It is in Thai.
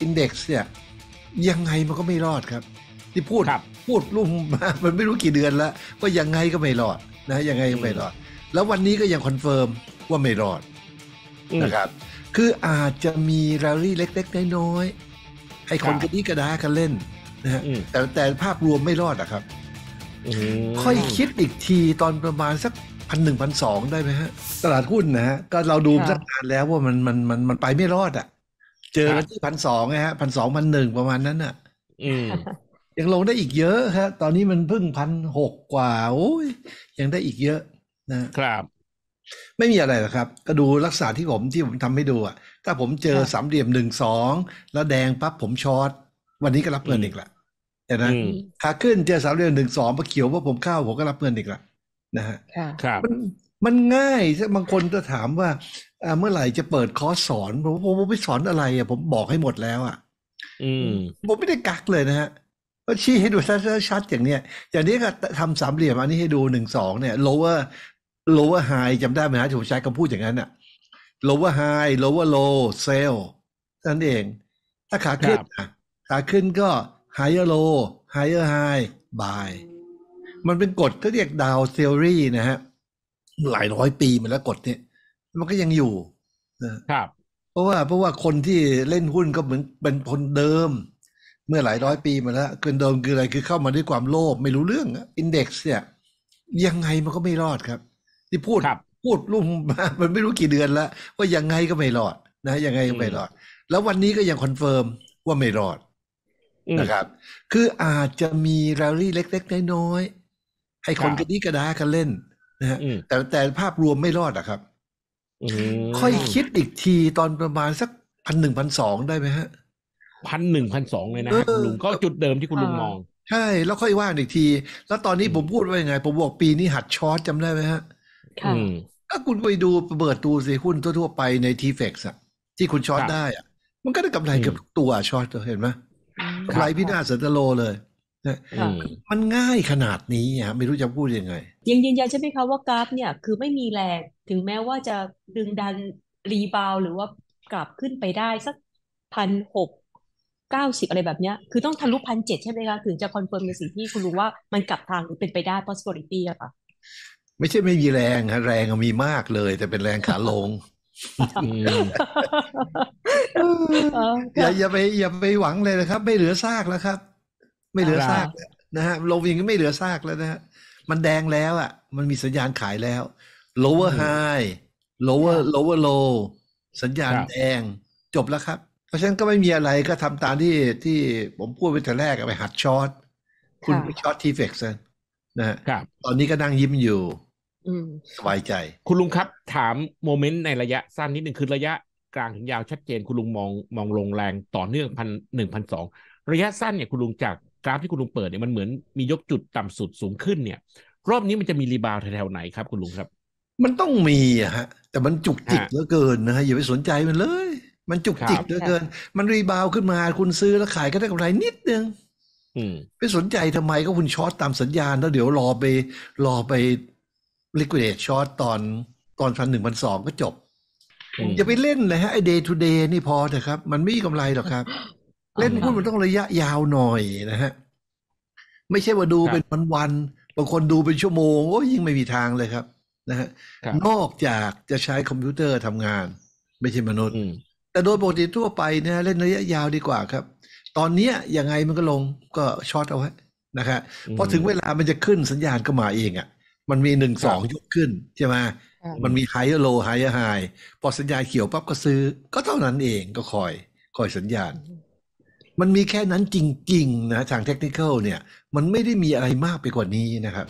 อินเด็กซ์เนี่ยยังไงมันก็ไม่รอดครับ ที่พูดพูดลุ่มมามันไม่รู้กี่เดือนแล้วว่ายังไงก็ไม่รอดนะยังไงก็ไม่รอด แล้ววันนี้ก็ยังคอนเฟิร์มว่าไม่รอดนะครับ คืออาจจะมีราลี่เล็กๆน้อยๆให้คนกระนิกระดากันเล่นนะฮะแต่แต่ภาพรวมไม่รอดอะครับค่อยคิดอีกทีตอนประมาณสักพันหนึ่งพันสองได้ไหมฮะ ตลาดหุ้นนะฮะก็เราดูสักนานแล้วว่ามันมันมันมันไปไม่รอดอะเจอที่พันสองนะฮะพันสองพันหนึ่งประมาณนั้นอ่ะยังลงได้อีกเยอะครับตอนนี้มันพึ่งพันหกกว่าโอ้ยยังได้อีกเยอะ นะครับ ไม่มีอะไรหรอกครับ ก็ดูลักษณะที่ผมที่ผมทำให้ดูอ่ะถ้าผมเจอสามเหลี่ยมหนึ่งสองแล้วแดงปั๊บผมช็อตวันนี้ก็รับเงินอีกละแต่นะขาขึ้นเจอสามเหลี่ยมหนึ่งสองมาเขียวว่าผมเข้าผมก็รับเงินอีกละ นะฮะครับมันง่ายบางคนจะถามว่าเมื่อไหร่จะเปิดคอร์สสอน ผมผมไปสอนอะไรอ่ะ ผมบอกให้หมดแล้วอ่ะ อืมผมไม่ได้กักเลยนะฮะก็ชี้ให้ดูชัดๆอย่างเนี้ย อย่างนี้ก็ทำสามเหลี่ยมอันนี้ให้ดูหนึ่งสองเนี่ย lower lower high จำได้ไหมฮะที่ผมใช้คำพูดอย่างนั้นอ่ะ lower high lower low sell นั่นเอง ถ้าขาขึ้นขาขึ้นก็ higher low higher high buy มันเป็นกฎก็เรียก down theory นะฮะหลายร้อยปีมาแล้วกฎเนี่ย มันก็ยังอยู่นะครับ เพราะว่าเพราะว่าคนที่เล่นหุ้นก็เหมือนเป็นคนเดิม เมื่อหลายร้อยปีมาแล้วเกินเดิมคืออะไรคือเข้ามาด้วยความโลภไม่รู้เรื่องอินเด็กซ์เนี่ยยังไงมันก็ไม่รอดครับ ที่พูดพูดลุ่มมามันไม่รู้กี่เดือนแล้วว่ายังไงก็ไม่รอด นะยังไงก็ไม่รอด แล้ววันนี้ก็ยังคอนเฟิร์มว่าไม่รอดนะครับ คืออาจจะมีแรลลี่เล็กๆน้อยๆให้คนกระดิกระดากันเล่นนะฮะแต่แต่ภาพรวมไม่รอดอะครับ ค่อยคิดอีกทีตอนประมาณสักพันหนึ่งพันสองได้ไหมฮะ พันหนึ่งพันสองเลยนะคุณลุง ก็จุดเดิมที่คุณลุงมอง ใช่ แล้วค่อยว่าอีกที แล้วตอนนี้ผมพูดว่ายังไงผมบอกปีนี้หัดช็อตจำได้ไหมฮะถ้าคุณไปดูเปิดตูสิหุ้นทั่วๆไปในทีเฟกซ์อะที่คุณช็อตได้อะมันก็ได้กำไรเกือบตัวช็อตเห็นไหมไรพี่น้าสสนตโลเลยนะมันง่ายขนาดนี้อ่ะ ไม่รู้จะพูดยังไงยังยืนยันใช่ไหมคะว่ากราฟเนี่ยคือไม่มีแรงถึงแม้ว่าจะดึงดันรีบาวหรือว่ากลับขึ้นไปได้สักพันหกเก้าสิบอะไรแบบเนี้ยคือต้องทะลุพันเจ็ดใช่ไหมคะถึงจะคอนเฟิร์มในสิ่งที่คุณรู้ว่า มันกลับทางหรือเป็นไปได้ possibility อะค่ะ ไม่ใช่ไม่มีแรงฮะ แรงมีมากเลยแต่เป็นแรงขาลงอย่าอย่าไปอย่าไปหวังเลยนะครับ ไม่เหลือซากแล้วครับไม่เหลือซากนะฮะโลวิงก็ไม่เหลือซากแล้วนะฮะมันแดงแล้วอ่ะ มันมีสัญญาณขายแล้ว lower high lower lower low สัญญาณแดง จบแล้วครับ เพราะฉะนั้นก็ไม่มีอะไรก็ทำตามที่ที่ผมพูดไปแต่แรกไปหัดช็อตคุณไปช็อตทีเฟกซ์นะฮะตอนนี้ก็นั่งยิ้มอยู่สบายใจ คุณลุงครับ ถามโมเมนต์ในระยะสั้นนิดหนึ่งคือระยะกลางถึงยาวชัดเจน คุณลุงมองมองลงแรงต่อเนื่องพันหนึ่งพันสองระยะสั้นเนี่ยคุณลุงจากกราฟที่คุณลุงเปิดเนี่ยมันเหมือนมียกจุดต่ำสุดสูงขึ้นเนี่ย รอบนี้มันจะมีรีบาวแถวๆไหนครับ คุณลุงครับ มันต้องมีอะฮะ แต่มันจุกจิกเหลือเกินนะฮะอย่าไปสนใจมันเลย มันจุกจิกเหลือเกิน มันรีบาวขึ้นมาคุณซื้อแล้วขายก็ได้กำไรนิดนึงไปสนใจทำไมก็คุณช็อตตามสัญญาณ แล้ว เดี๋ยวรอไปรอไปลิควิดเอทช็อตตอนตอนฟันหนึ่งพันสองก็จบอย่าไปเล่นเลยฮะไอเดย์ทูเดย์นี่พอเถอะครับ มันไม่มีกำไรหรอกครับเล่นหุ้นมันต้องระยะยาวหน่อยนะฮะไม่ใช่ว่าดูเป็นวันๆบางคนดูเป็นชั่วโมง โอ้ยิ่งไม่มีทางเลยครับนะฮะนอกจากจะใช้คอมพิวเตอร์ทำงาน ไม่ใช่มนุษย์ แต่โดยปกติทั่วไปนะ เล่นระยะยาวดีกว่าครับ ตอนเนี้ยยังไงมันก็ลงก็ช็อตเอาไว้นะครับพอถึงเวลามันจะขึ้นสัญญาณก็มาเองอะ่ะ มันมีหนึ่งสองยกขึ้นใช่ไหมมันมีไฮโลไฮไฮพอสัญญาณเขียวปั๊บก็ซื้อ ก็เท่านั้นเองก็คอยคอยสัญญาณมันมีแค่นั้นจริง ๆ นะ ทางเทคนิคเนี่ย มันไม่ได้มีอะไรมากไปกว่านี้นะครับ